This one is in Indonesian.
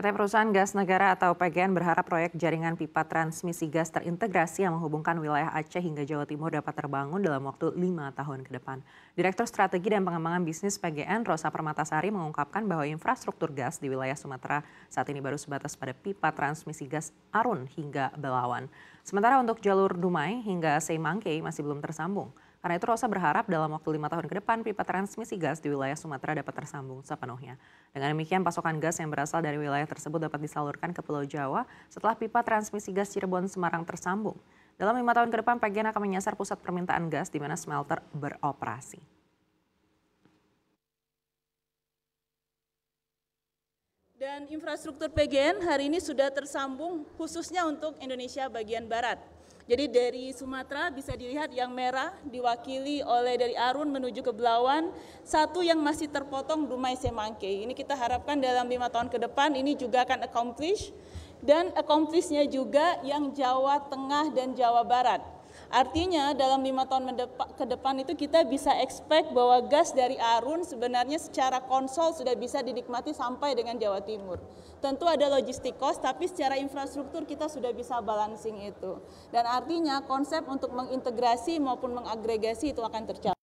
PT Perusahaan Gas Negara atau PGN berharap proyek jaringan pipa transmisi gas terintegrasi yang menghubungkan wilayah Aceh hingga Jawa Timur dapat terbangun dalam waktu lima tahun ke depan. Direktur Strategi dan Pengembangan Bisnis PGN Rosa Permatasari mengungkapkan bahwa infrastruktur gas di wilayah Sumatera saat ini baru sebatas pada pipa transmisi gas Arun hingga Belawan. Sementara untuk jalur Dumai hingga Seimangke masih belum tersambung. Karena itu Rosa berharap dalam waktu lima tahun ke depan pipa transmisi gas di wilayah Sumatera dapat tersambung sepenuhnya. Dengan demikian pasokan gas yang berasal dari wilayah tersebut dapat disalurkan ke Pulau Jawa setelah pipa transmisi gas Cirebon-Semarang tersambung. Dalam lima tahun ke depan PGN akan menyasar pusat permintaan gas di mana smelter beroperasi. Dan infrastruktur PGN hari ini sudah tersambung khususnya untuk Indonesia bagian barat. Jadi dari Sumatera bisa dilihat yang merah diwakili oleh dari Arun menuju ke Belawan, satu yang masih terpotong Dumai Semangke. Ini kita harapkan dalam lima tahun ke depan ini juga akan accomplish dan accomplishnya juga yang Jawa Tengah dan Jawa Barat. Artinya dalam lima tahun ke depan itu kita bisa expect bahwa gas dari Arun sebenarnya secara konsol sudah bisa dinikmati sampai dengan Jawa Timur. Tentu ada logistik cost, tapi secara infrastruktur kita sudah bisa balancing itu. Dan artinya konsep untuk mengintegrasi maupun mengagregasi itu akan tercapai.